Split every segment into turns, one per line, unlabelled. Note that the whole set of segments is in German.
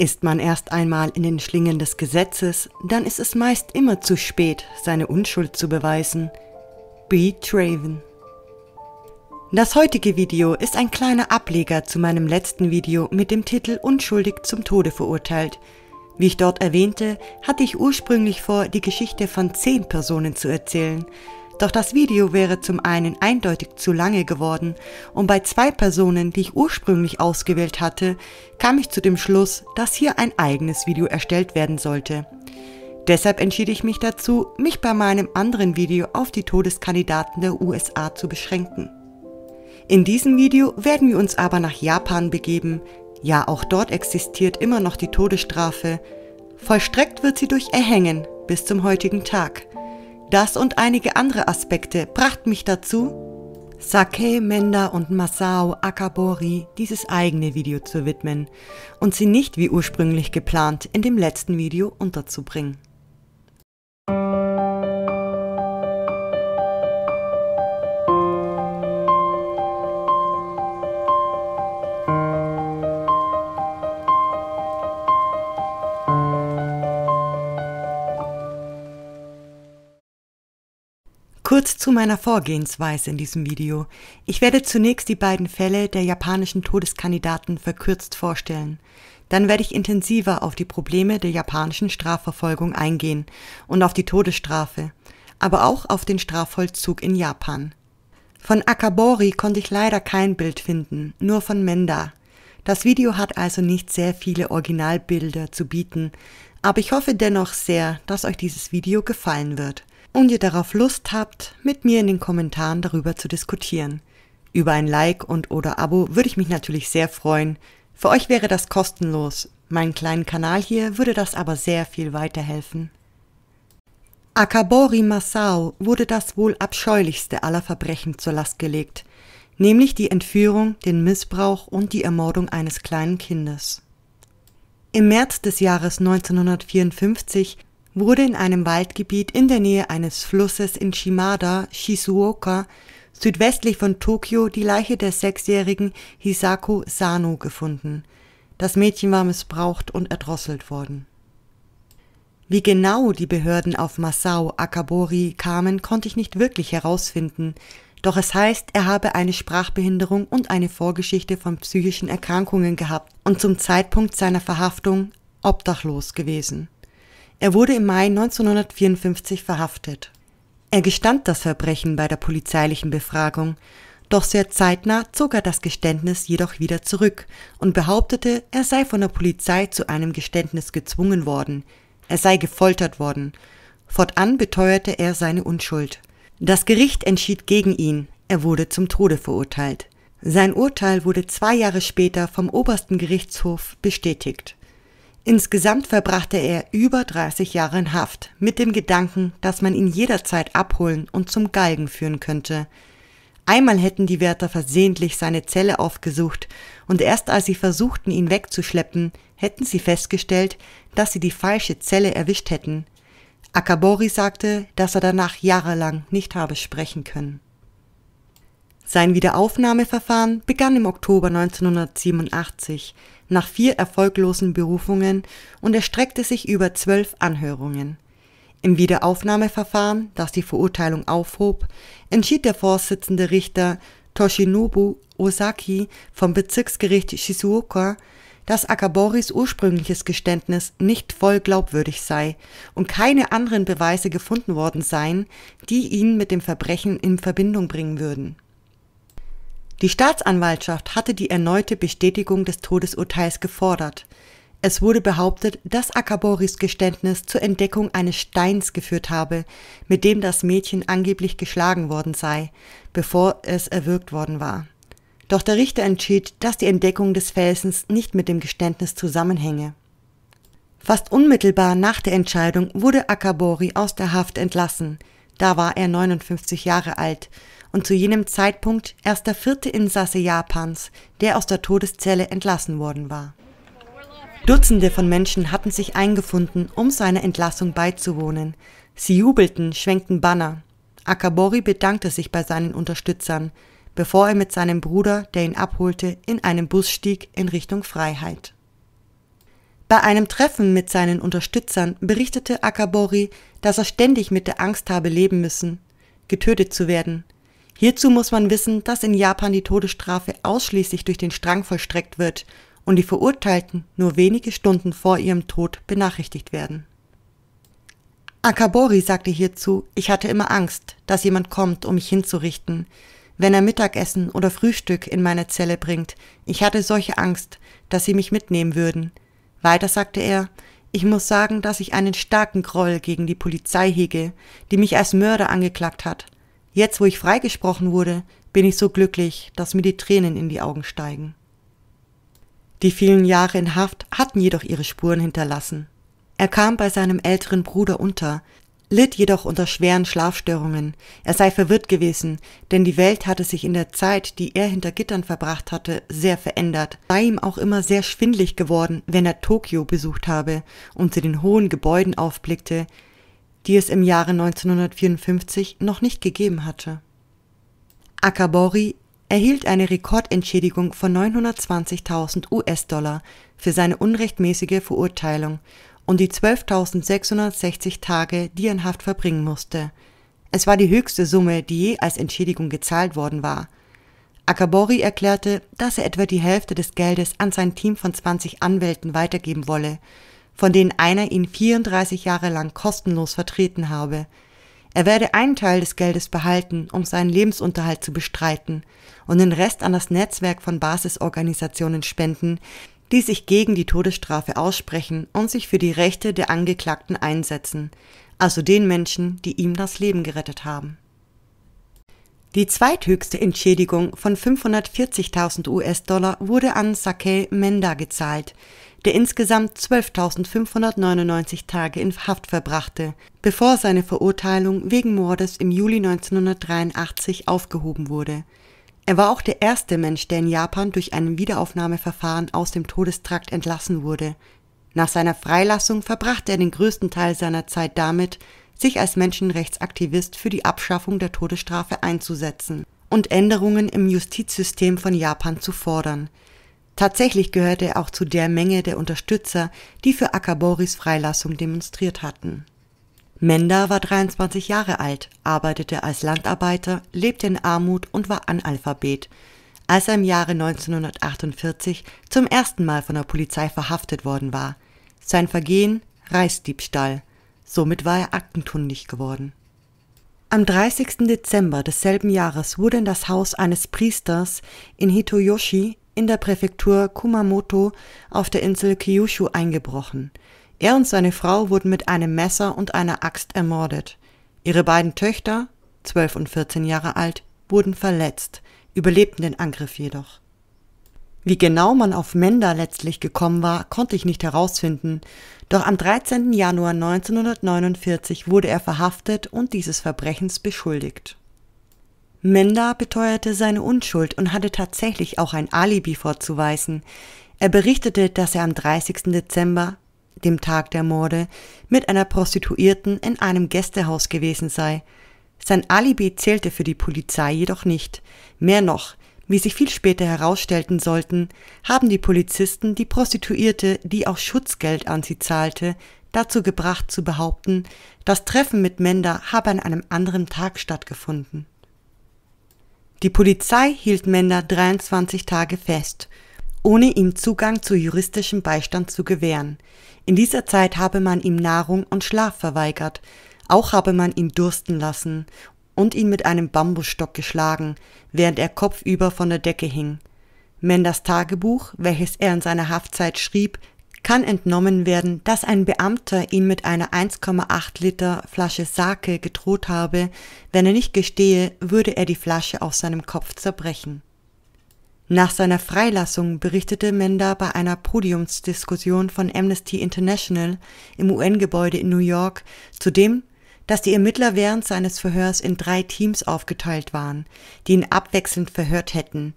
Ist man erst einmal in den Schlingen des Gesetzes, dann ist es meist immer zu spät, seine Unschuld zu beweisen. Be Traven das heutige Video ist ein kleiner Ableger zu meinem letzten Video mit dem Titel Unschuldig zum Tode verurteilt. Wie ich dort erwähnte, hatte ich ursprünglich vor, die Geschichte von zehn Personen zu erzählen. Doch das Video wäre zum einen eindeutig zu lange geworden und bei zwei Personen, die ich ursprünglich ausgewählt hatte, kam ich zu dem Schluss, dass hier ein eigenes Video erstellt werden sollte. Deshalb entschied ich mich dazu, mich bei meinem anderen Video auf die Todeskandidaten der USA zu beschränken. In diesem Video werden wir uns aber nach Japan begeben. Ja, auch dort existiert immer noch die Todesstrafe. Vollstreckt wird sie durch Erhängen bis zum heutigen Tag. Das und einige andere Aspekte brachten mich dazu, Sake, Menda und Masao Akabori dieses eigene Video zu widmen und sie nicht wie ursprünglich geplant in dem letzten Video unterzubringen. Kurz zu meiner Vorgehensweise in diesem Video. Ich werde zunächst die beiden Fälle der japanischen Todeskandidaten verkürzt vorstellen. Dann werde ich intensiver auf die Probleme der japanischen Strafverfolgung eingehen und auf die Todesstrafe, aber auch auf den Strafvollzug in Japan. Von Akabori konnte ich leider kein Bild finden, nur von Menda. Das Video hat also nicht sehr viele Originalbilder zu bieten, aber ich hoffe dennoch sehr, dass euch dieses Video gefallen wird und ihr darauf Lust habt, mit mir in den Kommentaren darüber zu diskutieren. Über ein Like und oder Abo würde ich mich natürlich sehr freuen. Für euch wäre das kostenlos. Meinen kleinen Kanal hier würde das aber sehr viel weiterhelfen. Akabori Masao wurde das wohl abscheulichste aller Verbrechen zur Last gelegt, nämlich die Entführung, den Missbrauch und die Ermordung eines kleinen Kindes. Im März des Jahres 1954 wurde in einem Waldgebiet in der Nähe eines Flusses in Shimada, Shizuoka, südwestlich von Tokio die Leiche der sechsjährigen Hisako Sano gefunden. Das Mädchen war missbraucht und erdrosselt worden. Wie genau die Behörden auf Masao Akabori kamen, konnte ich nicht wirklich herausfinden, doch es heißt, er habe eine Sprachbehinderung und eine Vorgeschichte von psychischen Erkrankungen gehabt und zum Zeitpunkt seiner Verhaftung obdachlos gewesen. Er wurde im Mai 1954 verhaftet. Er gestand das Verbrechen bei der polizeilichen Befragung, doch sehr zeitnah zog er das Geständnis jedoch wieder zurück und behauptete, er sei von der Polizei zu einem Geständnis gezwungen worden, er sei gefoltert worden. Fortan beteuerte er seine Unschuld. Das Gericht entschied gegen ihn, er wurde zum Tode verurteilt. Sein Urteil wurde zwei Jahre später vom obersten Gerichtshof bestätigt. Insgesamt verbrachte er über 30 Jahre in Haft mit dem Gedanken, dass man ihn jederzeit abholen und zum Galgen führen könnte. Einmal hätten die Wärter versehentlich seine Zelle aufgesucht und erst als sie versuchten, ihn wegzuschleppen, hätten sie festgestellt, dass sie die falsche Zelle erwischt hätten. Akabori sagte, dass er danach jahrelang nicht habe sprechen können. Sein Wiederaufnahmeverfahren begann im Oktober 1987 nach vier erfolglosen Berufungen und erstreckte sich über zwölf Anhörungen. Im Wiederaufnahmeverfahren, das die Verurteilung aufhob, entschied der Vorsitzende Richter Toshinobu Osaki vom Bezirksgericht Shizuoka, dass Akaboris ursprüngliches Geständnis nicht voll glaubwürdig sei und keine anderen Beweise gefunden worden seien, die ihn mit dem Verbrechen in Verbindung bringen würden die Staatsanwaltschaft hatte die erneute Bestätigung des Todesurteils gefordert. Es wurde behauptet, dass Akaboris Geständnis zur Entdeckung eines Steins geführt habe, mit dem das Mädchen angeblich geschlagen worden sei, bevor es erwürgt worden war. Doch der Richter entschied, dass die Entdeckung des Felsens nicht mit dem Geständnis zusammenhänge. Fast unmittelbar nach der Entscheidung wurde Akabori aus der Haft entlassen. Da war er 59 Jahre alt und zu jenem Zeitpunkt erst der vierte Insasse Japans, der aus der Todeszelle entlassen worden war. Dutzende von Menschen hatten sich eingefunden, um seiner Entlassung beizuwohnen. Sie jubelten, schwenkten Banner. Akabori bedankte sich bei seinen Unterstützern, bevor er mit seinem Bruder, der ihn abholte, in einem Bus stieg in Richtung Freiheit. Bei einem Treffen mit seinen Unterstützern berichtete Akabori, dass er ständig mit der Angst habe leben müssen, getötet zu werden, Hierzu muss man wissen, dass in Japan die Todesstrafe ausschließlich durch den Strang vollstreckt wird und die Verurteilten nur wenige Stunden vor ihrem Tod benachrichtigt werden. Akabori sagte hierzu, ich hatte immer Angst, dass jemand kommt, um mich hinzurichten. Wenn er Mittagessen oder Frühstück in meine Zelle bringt, ich hatte solche Angst, dass sie mich mitnehmen würden. Weiter sagte er, ich muss sagen, dass ich einen starken Groll gegen die Polizei hege, die mich als Mörder angeklagt hat – Jetzt, wo ich freigesprochen wurde, bin ich so glücklich, dass mir die Tränen in die Augen steigen. Die vielen Jahre in Haft hatten jedoch ihre Spuren hinterlassen. Er kam bei seinem älteren Bruder unter, litt jedoch unter schweren Schlafstörungen. Er sei verwirrt gewesen, denn die Welt hatte sich in der Zeit, die er hinter Gittern verbracht hatte, sehr verändert. Sei ihm auch immer sehr schwindlig geworden, wenn er Tokio besucht habe und zu den hohen Gebäuden aufblickte, die es im Jahre 1954 noch nicht gegeben hatte. Akabori erhielt eine Rekordentschädigung von 920.000 US-Dollar für seine unrechtmäßige Verurteilung und die 12.660 Tage, die er in Haft verbringen musste. Es war die höchste Summe, die je als Entschädigung gezahlt worden war. Akabori erklärte, dass er etwa die Hälfte des Geldes an sein Team von 20 Anwälten weitergeben wolle von denen einer ihn 34 Jahre lang kostenlos vertreten habe. Er werde einen Teil des Geldes behalten, um seinen Lebensunterhalt zu bestreiten, und den Rest an das Netzwerk von Basisorganisationen spenden, die sich gegen die Todesstrafe aussprechen und sich für die Rechte der Angeklagten einsetzen, also den Menschen, die ihm das Leben gerettet haben. Die zweithöchste Entschädigung von 540.000 US-Dollar wurde an Sake Menda gezahlt, der insgesamt 12.599 Tage in Haft verbrachte, bevor seine Verurteilung wegen Mordes im Juli 1983 aufgehoben wurde. Er war auch der erste Mensch, der in Japan durch ein Wiederaufnahmeverfahren aus dem Todestrakt entlassen wurde. Nach seiner Freilassung verbrachte er den größten Teil seiner Zeit damit, sich als Menschenrechtsaktivist für die Abschaffung der Todesstrafe einzusetzen und Änderungen im Justizsystem von Japan zu fordern. Tatsächlich gehörte er auch zu der Menge der Unterstützer, die für Akaboris Freilassung demonstriert hatten. Menda war 23 Jahre alt, arbeitete als Landarbeiter, lebte in Armut und war Analphabet, als er im Jahre 1948 zum ersten Mal von der Polizei verhaftet worden war. Sein Vergehen Reisdiebstahl. Somit war er aktentundig geworden. Am 30. Dezember desselben Jahres wurde in das Haus eines Priesters in Hitoyoshi in der Präfektur Kumamoto auf der Insel Kyushu eingebrochen. Er und seine Frau wurden mit einem Messer und einer Axt ermordet. Ihre beiden Töchter, 12 und 14 Jahre alt, wurden verletzt, überlebten den Angriff jedoch. Wie genau man auf Menda letztlich gekommen war, konnte ich nicht herausfinden, doch am 13. Januar 1949 wurde er verhaftet und dieses Verbrechens beschuldigt. Menda beteuerte seine Unschuld und hatte tatsächlich auch ein Alibi vorzuweisen. Er berichtete, dass er am 30. Dezember, dem Tag der Morde, mit einer Prostituierten in einem Gästehaus gewesen sei. Sein Alibi zählte für die Polizei jedoch nicht. Mehr noch, wie sich viel später herausstellten sollten, haben die Polizisten die Prostituierte, die auch Schutzgeld an sie zahlte, dazu gebracht zu behaupten, das Treffen mit Menda habe an einem anderen Tag stattgefunden. Die Polizei hielt Mender 23 Tage fest, ohne ihm Zugang zu juristischem Beistand zu gewähren. In dieser Zeit habe man ihm Nahrung und Schlaf verweigert, auch habe man ihn dursten lassen und ihn mit einem Bambusstock geschlagen, während er kopfüber von der Decke hing. Menders Tagebuch, welches er in seiner Haftzeit schrieb, kann entnommen werden, dass ein Beamter ihn mit einer 1,8 Liter Flasche Sake gedroht habe, wenn er nicht gestehe, würde er die Flasche auf seinem Kopf zerbrechen. Nach seiner Freilassung berichtete Menda bei einer Podiumsdiskussion von Amnesty International im UN-Gebäude in New York zudem, dass die Ermittler während seines Verhörs in drei Teams aufgeteilt waren, die ihn abwechselnd verhört hätten,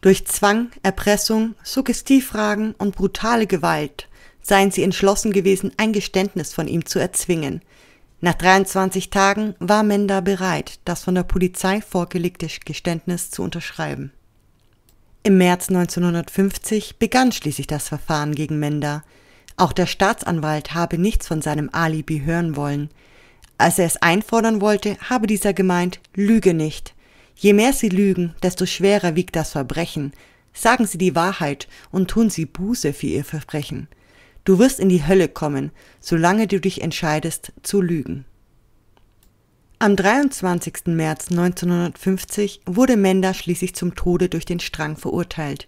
durch Zwang, Erpressung, Suggestivfragen und brutale Gewalt seien sie entschlossen gewesen, ein Geständnis von ihm zu erzwingen. Nach 23 Tagen war Menda bereit, das von der Polizei vorgelegte Geständnis zu unterschreiben. Im März 1950 begann schließlich das Verfahren gegen Menda. Auch der Staatsanwalt habe nichts von seinem Alibi hören wollen. Als er es einfordern wollte, habe dieser gemeint, lüge nicht, Je mehr sie lügen, desto schwerer wiegt das Verbrechen. Sagen sie die Wahrheit und tun sie Buße für ihr Verbrechen. Du wirst in die Hölle kommen, solange du dich entscheidest zu lügen. Am 23. März 1950 wurde Menda schließlich zum Tode durch den Strang verurteilt.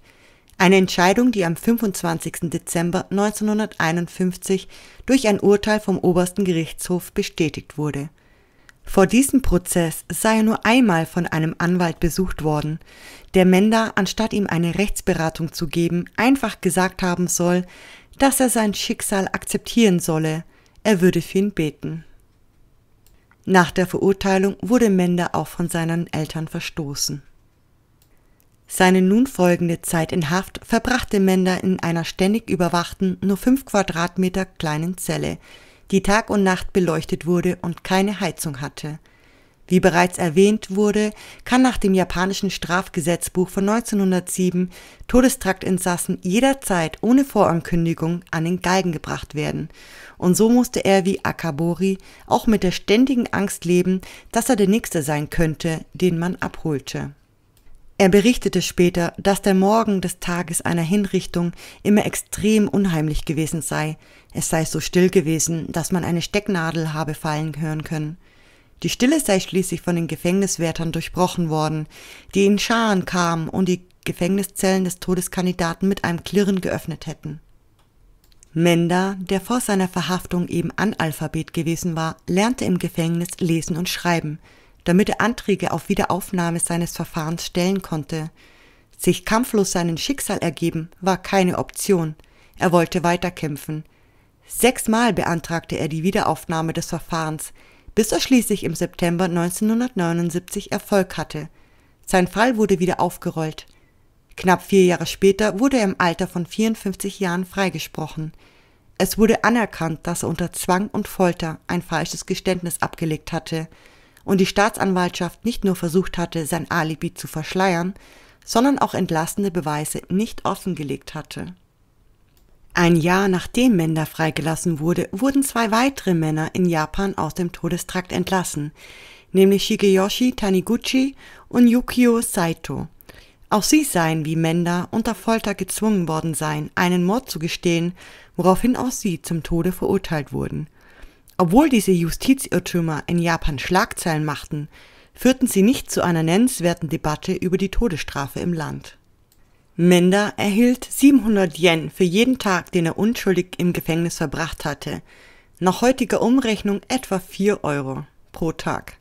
Eine Entscheidung, die am 25. Dezember 1951 durch ein Urteil vom obersten Gerichtshof bestätigt wurde. Vor diesem Prozess sei er nur einmal von einem Anwalt besucht worden, der Mender, anstatt ihm eine Rechtsberatung zu geben, einfach gesagt haben soll, dass er sein Schicksal akzeptieren solle, er würde für ihn beten. Nach der Verurteilung wurde Mender auch von seinen Eltern verstoßen. Seine nun folgende Zeit in Haft verbrachte Mender in einer ständig überwachten, nur fünf Quadratmeter kleinen Zelle, die Tag und Nacht beleuchtet wurde und keine Heizung hatte. Wie bereits erwähnt wurde, kann nach dem japanischen Strafgesetzbuch von 1907 Todestraktinsassen jederzeit ohne Vorankündigung an den Galgen gebracht werden. Und so musste er wie Akabori auch mit der ständigen Angst leben, dass er der Nächste sein könnte, den man abholte er berichtete später, dass der Morgen des Tages einer Hinrichtung immer extrem unheimlich gewesen sei, es sei so still gewesen, dass man eine Stecknadel habe fallen hören können. Die Stille sei schließlich von den Gefängniswärtern durchbrochen worden, die in Scharen kamen und die Gefängniszellen des Todeskandidaten mit einem Klirren geöffnet hätten. Menda, der vor seiner Verhaftung eben Analphabet gewesen war, lernte im Gefängnis lesen und schreiben, damit er Anträge auf Wiederaufnahme seines Verfahrens stellen konnte. Sich kampflos seinem Schicksal ergeben war keine Option. Er wollte weiterkämpfen. Sechsmal beantragte er die Wiederaufnahme des Verfahrens, bis er schließlich im September 1979 Erfolg hatte. Sein Fall wurde wieder aufgerollt. Knapp vier Jahre später wurde er im Alter von 54 Jahren freigesprochen. Es wurde anerkannt, dass er unter Zwang und Folter ein falsches Geständnis abgelegt hatte – und die Staatsanwaltschaft nicht nur versucht hatte, sein Alibi zu verschleiern, sondern auch entlastende Beweise nicht offengelegt hatte. Ein Jahr nachdem Mender freigelassen wurde, wurden zwei weitere Männer in Japan aus dem Todestrakt entlassen, nämlich Shigeyoshi Taniguchi und Yukio Saito. Auch sie seien wie Mender unter Folter gezwungen worden sein, einen Mord zu gestehen, woraufhin auch sie zum Tode verurteilt wurden – obwohl diese Justizirrtümer in Japan Schlagzeilen machten, führten sie nicht zu einer nennenswerten Debatte über die Todesstrafe im Land. Menda erhielt 700 Yen für jeden Tag, den er unschuldig im Gefängnis verbracht hatte, nach heutiger Umrechnung etwa 4 Euro pro Tag.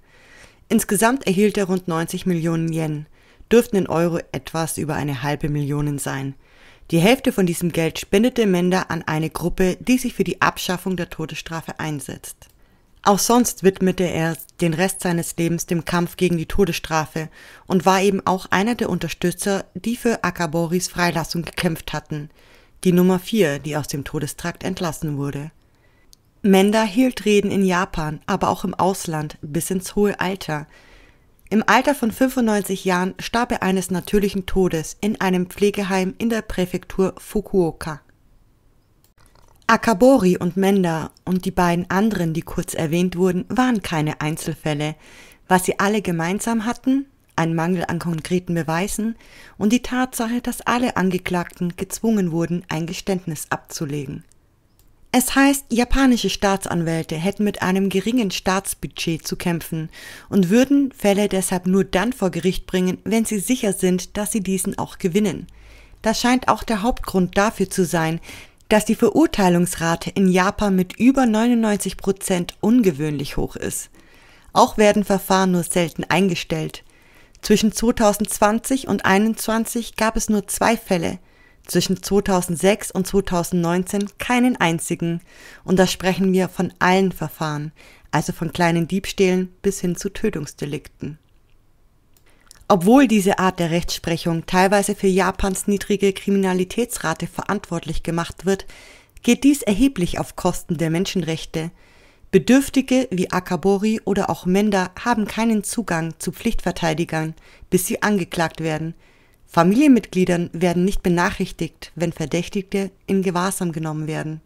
Insgesamt erhielt er rund 90 Millionen Yen, dürften in Euro etwas über eine halbe Million sein, die Hälfte von diesem Geld spendete Mender an eine Gruppe, die sich für die Abschaffung der Todesstrafe einsetzt. Auch sonst widmete er den Rest seines Lebens dem Kampf gegen die Todesstrafe und war eben auch einer der Unterstützer, die für Akaboris Freilassung gekämpft hatten, die Nummer 4, die aus dem Todestrakt entlassen wurde. Mender hielt Reden in Japan, aber auch im Ausland bis ins hohe Alter – im Alter von 95 Jahren starb er eines natürlichen Todes in einem Pflegeheim in der Präfektur Fukuoka. Akabori und Menda und die beiden anderen, die kurz erwähnt wurden, waren keine Einzelfälle. Was sie alle gemeinsam hatten, ein Mangel an konkreten Beweisen und die Tatsache, dass alle Angeklagten gezwungen wurden, ein Geständnis abzulegen. Es heißt, japanische Staatsanwälte hätten mit einem geringen Staatsbudget zu kämpfen und würden Fälle deshalb nur dann vor Gericht bringen, wenn sie sicher sind, dass sie diesen auch gewinnen. Das scheint auch der Hauptgrund dafür zu sein, dass die Verurteilungsrate in Japan mit über 99 Prozent ungewöhnlich hoch ist. Auch werden Verfahren nur selten eingestellt. Zwischen 2020 und 2021 gab es nur zwei Fälle – zwischen 2006 und 2019 keinen einzigen. Und da sprechen wir von allen Verfahren, also von kleinen Diebstählen bis hin zu Tötungsdelikten. Obwohl diese Art der Rechtsprechung teilweise für Japans niedrige Kriminalitätsrate verantwortlich gemacht wird, geht dies erheblich auf Kosten der Menschenrechte. Bedürftige wie Akabori oder auch Mender haben keinen Zugang zu Pflichtverteidigern, bis sie angeklagt werden – Familienmitgliedern werden nicht benachrichtigt, wenn Verdächtigte in Gewahrsam genommen werden.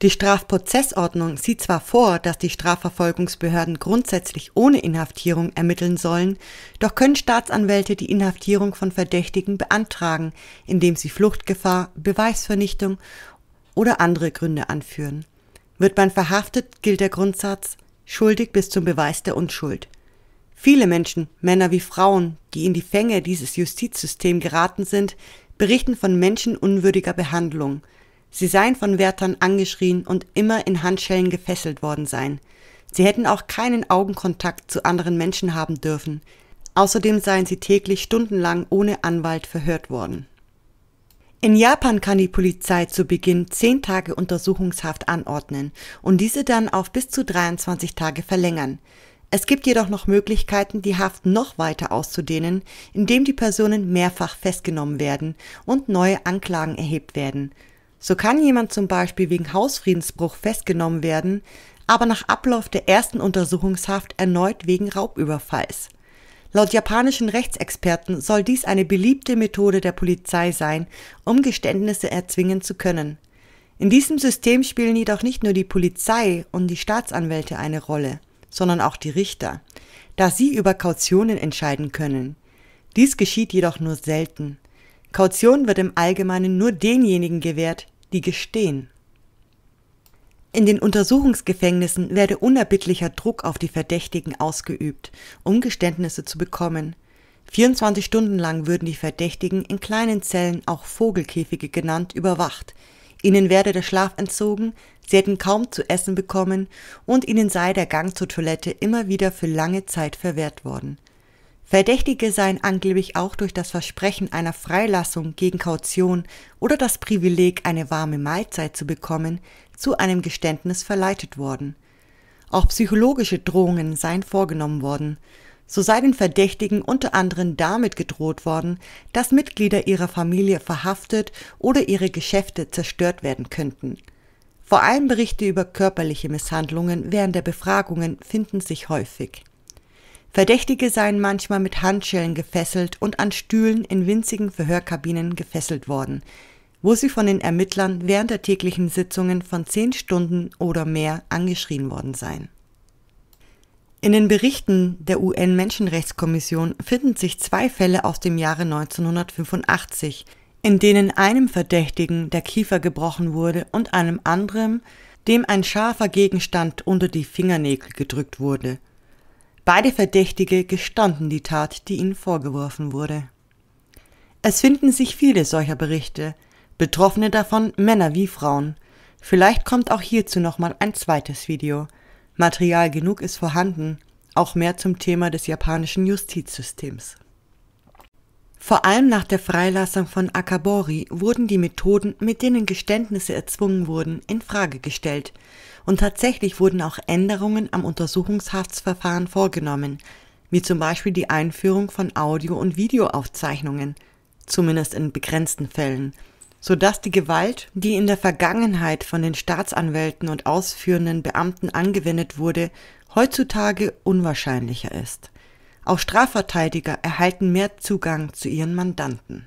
Die Strafprozessordnung sieht zwar vor, dass die Strafverfolgungsbehörden grundsätzlich ohne Inhaftierung ermitteln sollen, doch können Staatsanwälte die Inhaftierung von Verdächtigen beantragen, indem sie Fluchtgefahr, Beweisvernichtung oder andere Gründe anführen. Wird man verhaftet, gilt der Grundsatz schuldig bis zum Beweis der Unschuld. Viele Menschen, Männer wie Frauen, die in die Fänge dieses Justizsystems geraten sind, berichten von menschenunwürdiger Behandlung. Sie seien von Wärtern angeschrien und immer in Handschellen gefesselt worden sein. Sie hätten auch keinen Augenkontakt zu anderen Menschen haben dürfen. Außerdem seien sie täglich stundenlang ohne Anwalt verhört worden. In Japan kann die Polizei zu Beginn zehn Tage Untersuchungshaft anordnen und diese dann auf bis zu 23 Tage verlängern. Es gibt jedoch noch Möglichkeiten, die Haft noch weiter auszudehnen, indem die Personen mehrfach festgenommen werden und neue Anklagen erhebt werden. So kann jemand zum Beispiel wegen Hausfriedensbruch festgenommen werden, aber nach Ablauf der ersten Untersuchungshaft erneut wegen Raubüberfalls. Laut japanischen Rechtsexperten soll dies eine beliebte Methode der Polizei sein, um Geständnisse erzwingen zu können. In diesem System spielen jedoch nicht nur die Polizei und die Staatsanwälte eine Rolle sondern auch die Richter, da sie über Kautionen entscheiden können. Dies geschieht jedoch nur selten. Kaution wird im Allgemeinen nur denjenigen gewährt, die gestehen. In den Untersuchungsgefängnissen werde unerbittlicher Druck auf die Verdächtigen ausgeübt, um Geständnisse zu bekommen. 24 Stunden lang würden die Verdächtigen in kleinen Zellen, auch Vogelkäfige genannt, überwacht, ihnen werde der Schlaf entzogen, sie hätten kaum zu essen bekommen und ihnen sei der Gang zur Toilette immer wieder für lange Zeit verwehrt worden. Verdächtige seien angeblich auch durch das Versprechen einer Freilassung gegen Kaution oder das Privileg, eine warme Mahlzeit zu bekommen, zu einem Geständnis verleitet worden. Auch psychologische Drohungen seien vorgenommen worden. So sei den Verdächtigen unter anderem damit gedroht worden, dass Mitglieder ihrer Familie verhaftet oder ihre Geschäfte zerstört werden könnten. Vor allem Berichte über körperliche Misshandlungen während der Befragungen finden sich häufig. Verdächtige seien manchmal mit Handschellen gefesselt und an Stühlen in winzigen Verhörkabinen gefesselt worden, wo sie von den Ermittlern während der täglichen Sitzungen von zehn Stunden oder mehr angeschrien worden seien. In den Berichten der UN-Menschenrechtskommission finden sich zwei Fälle aus dem Jahre 1985, in denen einem Verdächtigen der Kiefer gebrochen wurde und einem anderen, dem ein scharfer Gegenstand unter die Fingernägel gedrückt wurde. Beide Verdächtige gestanden die Tat, die ihnen vorgeworfen wurde. Es finden sich viele solcher Berichte, Betroffene davon Männer wie Frauen. Vielleicht kommt auch hierzu nochmal ein zweites Video – Material genug ist vorhanden, auch mehr zum Thema des japanischen Justizsystems. Vor allem nach der Freilassung von Akabori wurden die Methoden, mit denen Geständnisse erzwungen wurden, in Frage gestellt. Und tatsächlich wurden auch Änderungen am Untersuchungshaftsverfahren vorgenommen, wie zum Beispiel die Einführung von Audio- und Videoaufzeichnungen, zumindest in begrenzten Fällen, sodass die Gewalt, die in der Vergangenheit von den Staatsanwälten und ausführenden Beamten angewendet wurde, heutzutage unwahrscheinlicher ist. Auch Strafverteidiger erhalten mehr Zugang zu ihren Mandanten.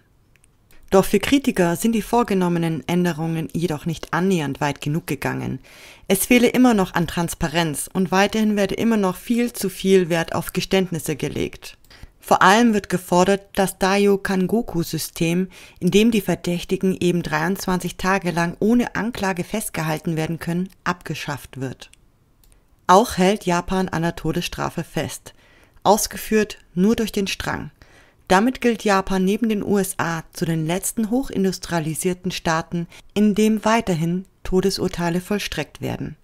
Doch für Kritiker sind die vorgenommenen Änderungen jedoch nicht annähernd weit genug gegangen. Es fehle immer noch an Transparenz und weiterhin werde immer noch viel zu viel Wert auf Geständnisse gelegt. Vor allem wird gefordert, das Daio-Kangoku-System, in dem die Verdächtigen eben 23 Tage lang ohne Anklage festgehalten werden können, abgeschafft wird. Auch hält Japan an der Todesstrafe fest, ausgeführt nur durch den Strang. Damit gilt Japan neben den USA zu den letzten hochindustrialisierten Staaten, in dem weiterhin Todesurteile vollstreckt werden.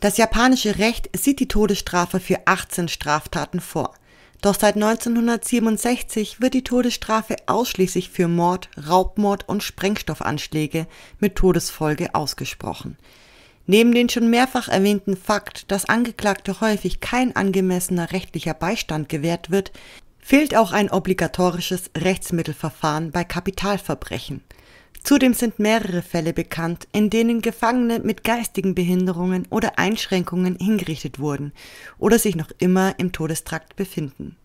Das japanische Recht sieht die Todesstrafe für 18 Straftaten vor – doch seit 1967 wird die Todesstrafe ausschließlich für Mord, Raubmord und Sprengstoffanschläge mit Todesfolge ausgesprochen. Neben den schon mehrfach erwähnten Fakt, dass Angeklagte häufig kein angemessener rechtlicher Beistand gewährt wird, fehlt auch ein obligatorisches Rechtsmittelverfahren bei Kapitalverbrechen – Zudem sind mehrere Fälle bekannt, in denen Gefangene mit geistigen Behinderungen oder Einschränkungen hingerichtet wurden oder sich noch immer im Todestrakt befinden.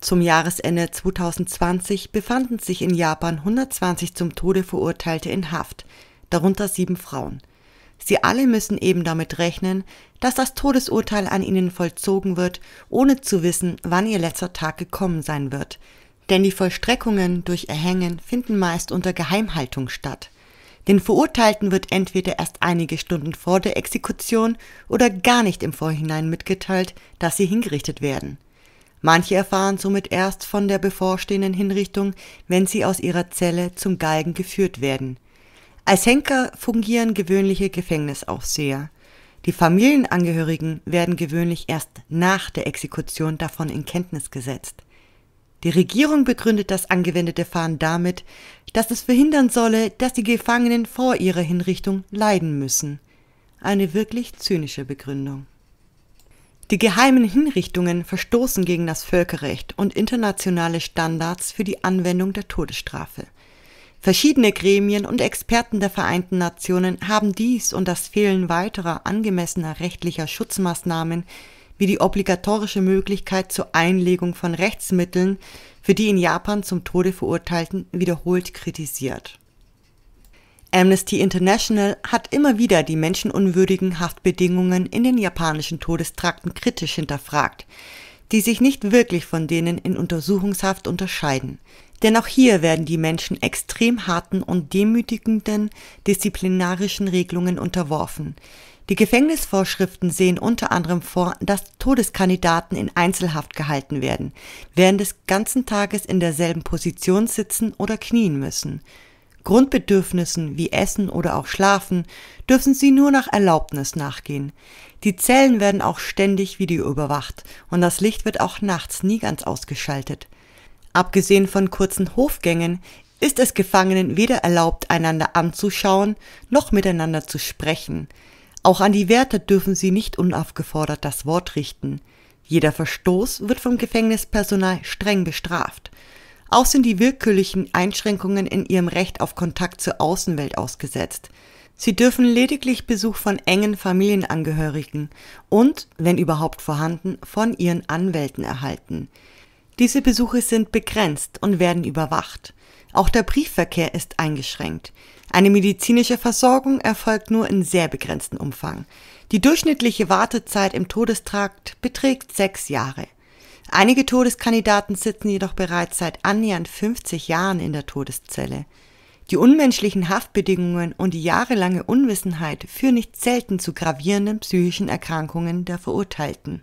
Zum Jahresende 2020 befanden sich in Japan 120 zum Tode Verurteilte in Haft, darunter sieben Frauen. Sie alle müssen eben damit rechnen, dass das Todesurteil an ihnen vollzogen wird, ohne zu wissen, wann ihr letzter Tag gekommen sein wird, denn die Vollstreckungen durch Erhängen finden meist unter Geheimhaltung statt. Den Verurteilten wird entweder erst einige Stunden vor der Exekution oder gar nicht im Vorhinein mitgeteilt, dass sie hingerichtet werden. Manche erfahren somit erst von der bevorstehenden Hinrichtung, wenn sie aus ihrer Zelle zum Galgen geführt werden. Als Henker fungieren gewöhnliche Gefängnisaufseher. Die Familienangehörigen werden gewöhnlich erst nach der Exekution davon in Kenntnis gesetzt. Die Regierung begründet das angewendete Verfahren damit, dass es verhindern solle, dass die Gefangenen vor ihrer Hinrichtung leiden müssen. Eine wirklich zynische Begründung. Die geheimen Hinrichtungen verstoßen gegen das Völkerrecht und internationale Standards für die Anwendung der Todesstrafe. Verschiedene Gremien und Experten der Vereinten Nationen haben dies und das Fehlen weiterer angemessener rechtlicher Schutzmaßnahmen wie die obligatorische Möglichkeit zur Einlegung von Rechtsmitteln für die in Japan zum Tode verurteilten wiederholt kritisiert. Amnesty International hat immer wieder die menschenunwürdigen Haftbedingungen in den japanischen Todestrakten kritisch hinterfragt, die sich nicht wirklich von denen in Untersuchungshaft unterscheiden. Denn auch hier werden die Menschen extrem harten und demütigenden disziplinarischen Regelungen unterworfen, die Gefängnisvorschriften sehen unter anderem vor, dass Todeskandidaten in Einzelhaft gehalten werden, während des ganzen Tages in derselben Position sitzen oder knien müssen. Grundbedürfnissen wie Essen oder auch Schlafen dürfen sie nur nach Erlaubnis nachgehen. Die Zellen werden auch ständig videoüberwacht und das Licht wird auch nachts nie ganz ausgeschaltet. Abgesehen von kurzen Hofgängen ist es Gefangenen weder erlaubt, einander anzuschauen, noch miteinander zu sprechen. Auch an die Wärter dürfen sie nicht unaufgefordert das Wort richten. Jeder Verstoß wird vom Gefängnispersonal streng bestraft. Auch sind die willkürlichen Einschränkungen in ihrem Recht auf Kontakt zur Außenwelt ausgesetzt. Sie dürfen lediglich Besuch von engen Familienangehörigen und, wenn überhaupt vorhanden, von ihren Anwälten erhalten. Diese Besuche sind begrenzt und werden überwacht. Auch der Briefverkehr ist eingeschränkt. Eine medizinische Versorgung erfolgt nur in sehr begrenztem Umfang. Die durchschnittliche Wartezeit im Todestrakt beträgt sechs Jahre. Einige Todeskandidaten sitzen jedoch bereits seit annähernd 50 Jahren in der Todeszelle. Die unmenschlichen Haftbedingungen und die jahrelange Unwissenheit führen nicht selten zu gravierenden psychischen Erkrankungen der Verurteilten.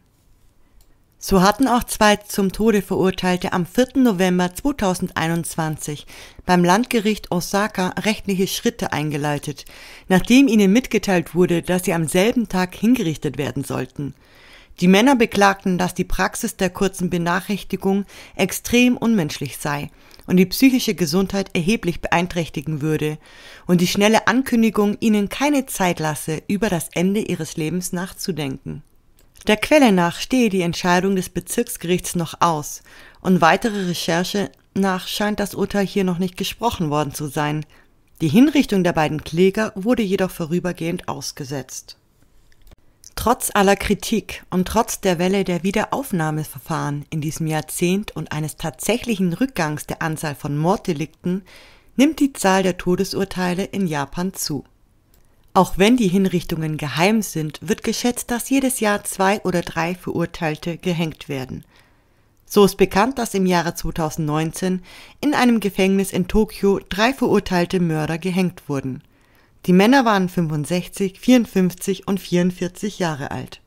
So hatten auch zwei zum Tode Verurteilte am 4. November 2021 beim Landgericht Osaka rechtliche Schritte eingeleitet, nachdem ihnen mitgeteilt wurde, dass sie am selben Tag hingerichtet werden sollten. Die Männer beklagten, dass die Praxis der kurzen Benachrichtigung extrem unmenschlich sei und die psychische Gesundheit erheblich beeinträchtigen würde und die schnelle Ankündigung ihnen keine Zeit lasse, über das Ende ihres Lebens nachzudenken. Der Quelle nach stehe die Entscheidung des Bezirksgerichts noch aus und weitere Recherche nach scheint das Urteil hier noch nicht gesprochen worden zu sein. Die Hinrichtung der beiden Kläger wurde jedoch vorübergehend ausgesetzt. Trotz aller Kritik und trotz der Welle der Wiederaufnahmeverfahren in diesem Jahrzehnt und eines tatsächlichen Rückgangs der Anzahl von Morddelikten nimmt die Zahl der Todesurteile in Japan zu. Auch wenn die Hinrichtungen geheim sind, wird geschätzt, dass jedes Jahr zwei oder drei Verurteilte gehängt werden. So ist bekannt, dass im Jahre 2019 in einem Gefängnis in Tokio drei verurteilte Mörder gehängt wurden. Die Männer waren 65, 54 und 44 Jahre alt.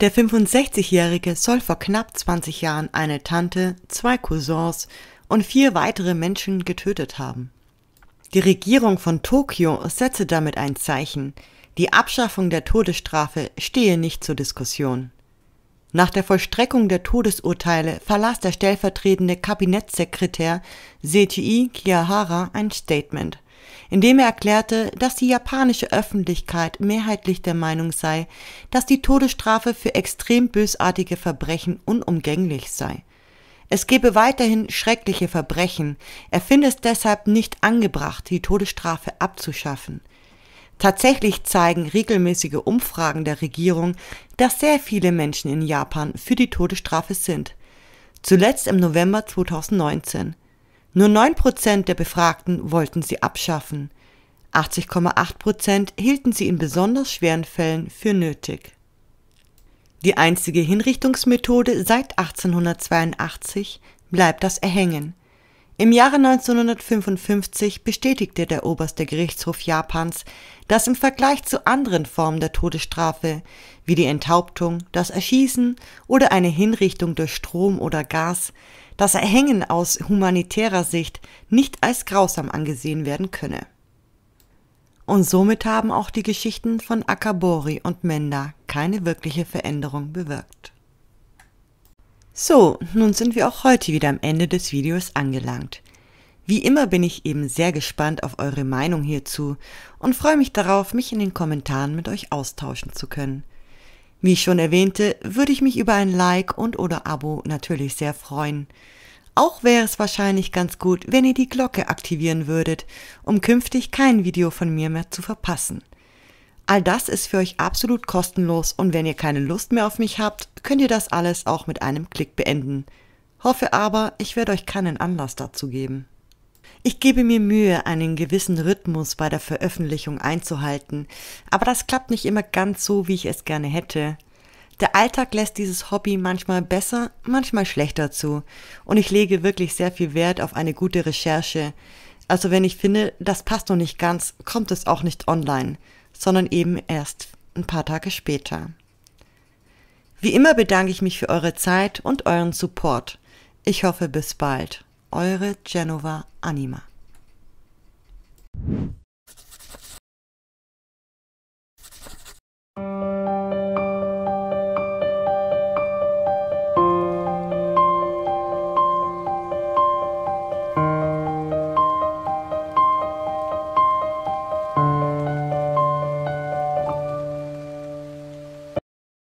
Der 65-Jährige soll vor knapp 20 Jahren eine Tante, zwei Cousins und vier weitere Menschen getötet haben. Die Regierung von Tokio setze damit ein Zeichen, die Abschaffung der Todesstrafe stehe nicht zur Diskussion. Nach der Vollstreckung der Todesurteile verlas der stellvertretende Kabinettssekretär Seiji Kiyahara ein Statement, in dem er erklärte, dass die japanische Öffentlichkeit mehrheitlich der Meinung sei, dass die Todesstrafe für extrem bösartige Verbrechen unumgänglich sei es gebe weiterhin schreckliche Verbrechen. Er finde es deshalb nicht angebracht, die Todesstrafe abzuschaffen. Tatsächlich zeigen regelmäßige Umfragen der Regierung, dass sehr viele Menschen in Japan für die Todesstrafe sind. Zuletzt im November 2019. Nur 9% der Befragten wollten sie abschaffen. 80,8% hielten sie in besonders schweren Fällen für nötig. Die einzige Hinrichtungsmethode seit 1882 bleibt das Erhängen. Im Jahre 1955 bestätigte der Oberste Gerichtshof Japans, dass im Vergleich zu anderen Formen der Todesstrafe, wie die Enthauptung, das Erschießen oder eine Hinrichtung durch Strom oder Gas, das Erhängen aus humanitärer Sicht nicht als grausam angesehen werden könne und somit haben auch die Geschichten von Akabori und Menda keine wirkliche Veränderung bewirkt. So, nun sind wir auch heute wieder am Ende des Videos angelangt. Wie immer bin ich eben sehr gespannt auf eure Meinung hierzu und freue mich darauf, mich in den Kommentaren mit euch austauschen zu können. Wie ich schon erwähnte, würde ich mich über ein Like und oder Abo natürlich sehr freuen. Auch wäre es wahrscheinlich ganz gut, wenn ihr die Glocke aktivieren würdet, um künftig kein Video von mir mehr zu verpassen. All das ist für euch absolut kostenlos und wenn ihr keine Lust mehr auf mich habt, könnt ihr das alles auch mit einem Klick beenden. Hoffe aber, ich werde euch keinen Anlass dazu geben. Ich gebe mir Mühe, einen gewissen Rhythmus bei der Veröffentlichung einzuhalten, aber das klappt nicht immer ganz so, wie ich es gerne hätte. Der Alltag lässt dieses Hobby manchmal besser, manchmal schlechter zu. Und ich lege wirklich sehr viel Wert auf eine gute Recherche. Also wenn ich finde, das passt noch nicht ganz, kommt es auch nicht online, sondern eben erst ein paar Tage später. Wie immer bedanke ich mich für eure Zeit und euren Support. Ich hoffe bis bald. Eure Genova Anima. Thank you.